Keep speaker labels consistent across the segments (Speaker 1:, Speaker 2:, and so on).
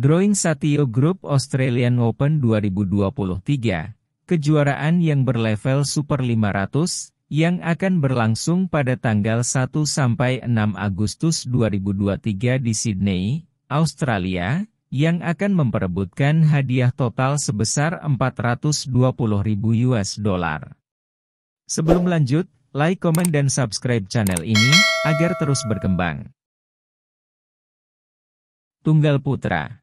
Speaker 1: Drawing Satio Group Australian Open 2023, kejuaraan yang berlevel Super 500, yang akan berlangsung pada tanggal 1 sampai 6 Agustus 2023 di Sydney, Australia, yang akan memperebutkan hadiah total sebesar 420.000 US dollar. Sebelum lanjut, like, komen, dan subscribe channel ini, agar terus berkembang. Tunggal Putra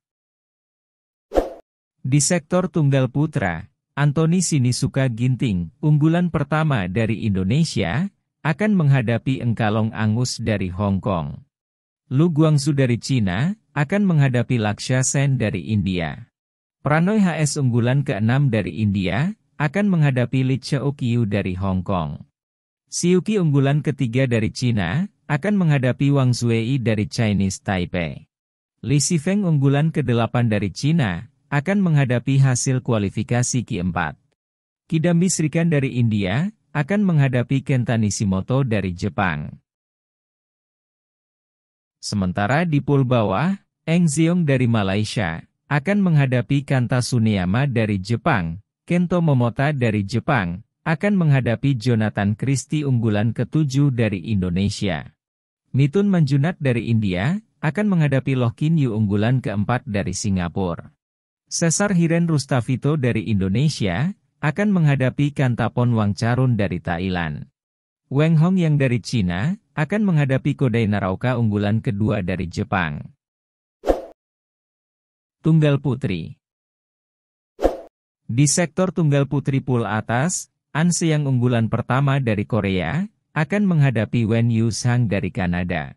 Speaker 1: di sektor tunggal putra, Anthony Sinisuka Ginting, unggulan pertama dari Indonesia, akan menghadapi Engkalong Angus dari Hong Kong. Lu Guangsu dari China akan menghadapi Laksha Sen dari India. Pranoy HS unggulan ke-6 dari India, akan menghadapi Li Cheokyu dari Hong Kong. Siuki unggulan ketiga dari China akan menghadapi Wang Zuei dari Chinese Taipei. Li Sifeng unggulan ke-8 dari China akan menghadapi hasil kualifikasi Q4. Kidambi Srikan dari India akan menghadapi Kenta Nishimoto dari Jepang. Sementara di pool bawah, Eng Ziong dari Malaysia akan menghadapi Kanta Suniyama dari Jepang, Kento Momota dari Jepang akan menghadapi Jonathan Christie unggulan ketujuh dari Indonesia. Mitun Manjunat dari India akan menghadapi Loh Kin Yu unggulan keempat dari Singapura. Sesar Hiren Rustavito dari Indonesia, akan menghadapi Kantapon Charun dari Thailand. Wang Hong yang dari China akan menghadapi Kodai Narauka unggulan kedua dari Jepang. Tunggal Putri Di sektor Tunggal Putri pool atas, An Seang unggulan pertama dari Korea, akan menghadapi Wen Yu Sang dari Kanada.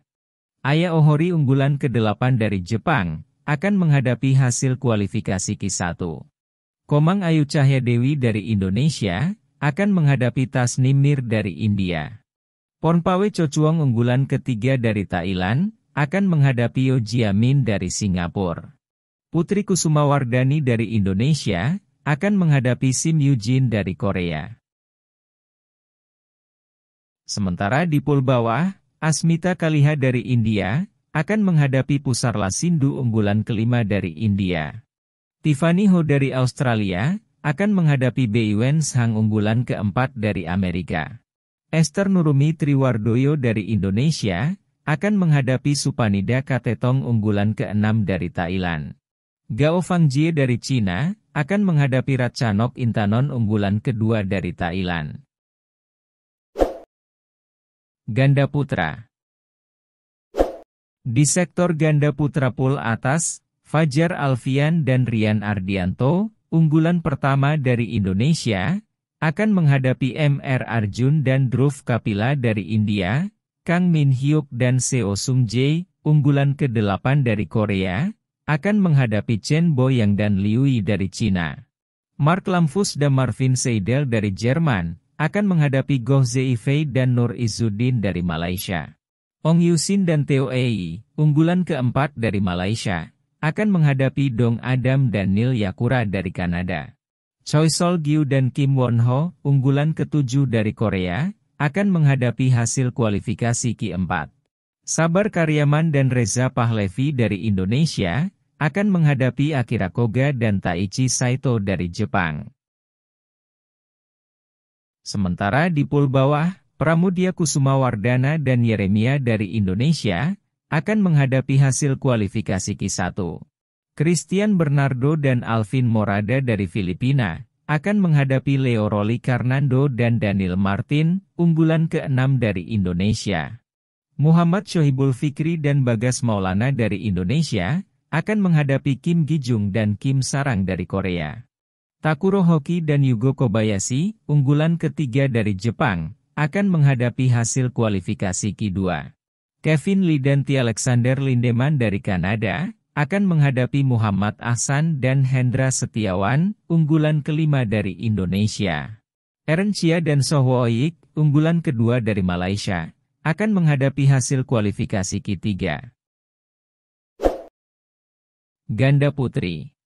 Speaker 1: Aya Ohori unggulan ke-8 dari Jepang, akan menghadapi hasil kualifikasi Q1. Komang Ayu Cahya Dewi dari Indonesia akan menghadapi Tasnim Mir dari India. Pornpawe Cocuang unggulan ketiga dari Thailand akan menghadapi Yo Jiamin dari Singapura. Putri Kusuma Wardani dari Indonesia akan menghadapi Sim Yujin dari Korea. Sementara di pool bawah, Asmita Kaliha dari India akan menghadapi Pusarla Sindu unggulan kelima dari India. Tiffany Ho dari Australia akan menghadapi Bei Sang unggulan keempat dari Amerika. Esther Nurumi Triwardoyo dari Indonesia akan menghadapi Supanida Katetong unggulan keenam dari Thailand. Gao Fangjie dari China akan menghadapi Ratchanok Intanon unggulan kedua dari Thailand. Ganda Putra di sektor ganda putra pool atas, Fajar Alfian dan Rian Ardianto, unggulan pertama dari Indonesia, akan menghadapi MR Arjun dan Dhruv Kapila dari India, Kang Min Hyuk dan Seo Sung Jae, unggulan ke-8 dari Korea, akan menghadapi Chen Boyang dan Liu Yi dari China. Mark Lamfus dan Marvin Seidel dari Jerman, akan menghadapi Goh Zeifei dan Nur Izzuddin dari Malaysia. Ong Yusin dan Teo Ei, unggulan keempat dari Malaysia, akan menghadapi Dong Adam dan Neil Yakura dari Kanada. Choi Sol Gyu dan Kim Won Ho, unggulan ketujuh dari Korea, akan menghadapi hasil kualifikasi Q4. Sabar Karyaman dan Reza Pahlevi dari Indonesia, akan menghadapi Akira Koga dan Taichi Saito dari Jepang. Sementara di pool bawah, Pramudia Kusumawardana dan Yeremia dari Indonesia akan menghadapi hasil kualifikasi Q1. Christian Bernardo dan Alvin Morada dari Filipina akan menghadapi Leo Roli Karnando dan Daniel Martin, unggulan ke-6 dari Indonesia. Muhammad Shohibul Fikri dan Bagas Maulana dari Indonesia akan menghadapi Kim Gijung dan Kim Sarang dari Korea. Takuro Hoki dan Yugo Kobayashi, unggulan ketiga dari Jepang, akan menghadapi hasil kualifikasi Q2. Kevin Lee dan T. Alexander Lindeman dari Kanada akan menghadapi Muhammad Ahsan dan Hendra Setiawan, unggulan kelima dari Indonesia. Eren Chia dan Soho Oik, unggulan kedua dari Malaysia, akan menghadapi hasil kualifikasi Q3. Ganda Putri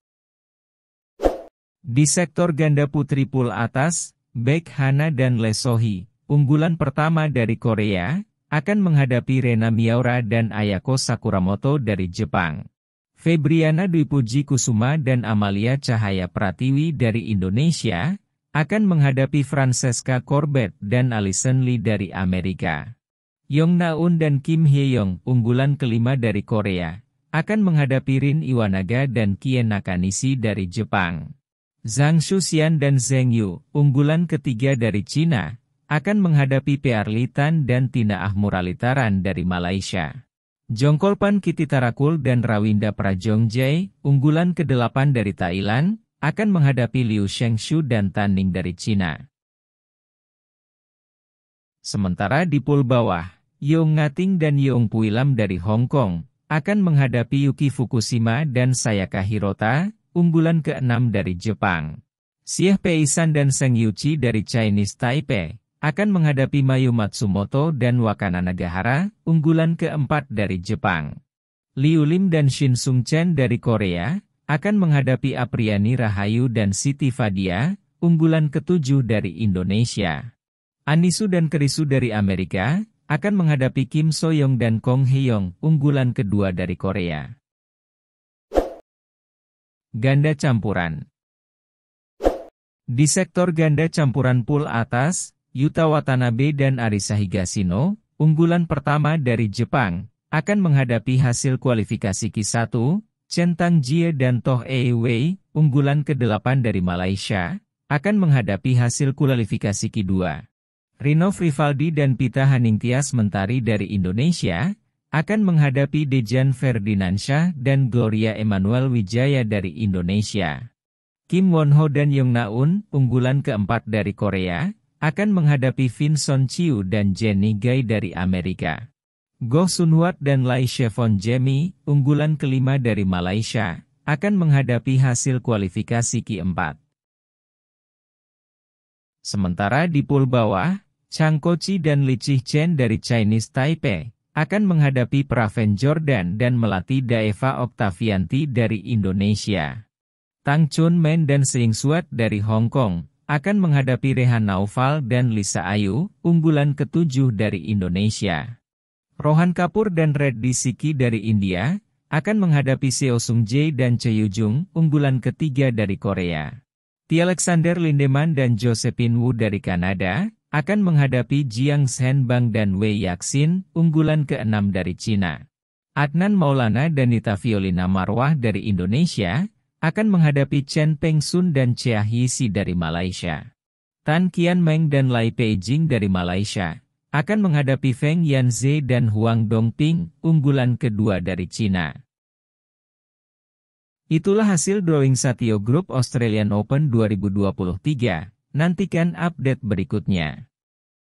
Speaker 1: Di sektor ganda putri pool atas, Baik Hana dan Lesohi unggulan pertama dari Korea, akan menghadapi Rena Miura dan Ayako Sakuramoto dari Jepang. Febriana Dwi Puji Kusuma dan Amalia Cahaya Pratiwi dari Indonesia, akan menghadapi Francesca Corbett dan Alison Lee dari Amerika. Yong Naun dan Kim Hye Yong, unggulan kelima dari Korea, akan menghadapi Rin Iwanaga dan Kien Nakanishi dari Jepang. Zhang Shuxian dan Zheng Yu, unggulan ketiga dari China, akan menghadapi PR Litan dan Tina Ahmuralitaran dari Malaysia. Jongkolpan Kiti Tarakul dan Rawinda Prajongjai, unggulan ke-8 dari Thailand, akan menghadapi Liu Shengshu dan Tanning dari China. Sementara di pool bawah, Yong Ngating dan Yong Puilam dari Hong Kong akan menghadapi Yuki Fukushima dan Sayaka Hirota, unggulan ke-6 dari Jepang. Siah Peisan dan Seng Yuchi dari Chinese Taipei akan menghadapi Mayu Matsumoto dan Wakana Nagahara, unggulan keempat dari Jepang. Liu Lim dan Shin Sung Chen dari Korea, akan menghadapi Apriani Rahayu dan Siti Fadia, unggulan ketujuh dari Indonesia. Anisu dan Kerisu dari Amerika, akan menghadapi Kim So Young dan Kong Hee Young, unggulan kedua dari Korea. Ganda campuran di sektor ganda campuran pool atas, Yuta Watanabe dan Arisa Higashino, unggulan pertama dari Jepang, akan menghadapi hasil kualifikasi Q1, Chen Tang Jie dan Toh Ei Wei, unggulan ke-8 dari Malaysia, akan menghadapi hasil kualifikasi Q2. Rino Frivaldi dan Pita Haningtyas Mentari dari Indonesia, akan menghadapi Dejan Ferdinandsyah dan Gloria Emanuel Wijaya dari Indonesia. Kim Won Ho dan Yong Naun, unggulan keempat dari Korea, akan menghadapi Vinson Chiu dan Jenny Gai dari Amerika. Goh Sunwat dan Lai Chevon Jemmy, unggulan kelima dari Malaysia, akan menghadapi hasil kualifikasi Q4. Sementara di pool bawah, Chang Kochi dan Li Chih Chen dari Chinese Taipei akan menghadapi Praven Jordan dan melatih Daeva Octavianti dari Indonesia. Tang Chun Men dan Sing Suat dari Hong Kong akan menghadapi Rehan Naufal dan Lisa Ayu, unggulan ketujuh dari Indonesia. Rohan Kapur dan Reddy Siki dari India, akan menghadapi Seo Sung Jae dan Cheo Jung, unggulan ketiga dari Korea. T. Alexander Lindeman dan Josephine Wu dari Kanada, akan menghadapi Jiang Bang dan Wei Yaxin, unggulan keenam dari China. Adnan Maulana dan Nita Violina Marwah dari Indonesia, akan menghadapi Chen Pengsun dan Chia Hisi dari Malaysia. Tan Kian Meng dan Lai Peijing dari Malaysia akan menghadapi Feng Yanze dan Huang Dongping, unggulan kedua dari China. Itulah hasil drawing Satio Group Australian Open 2023. Nantikan update berikutnya.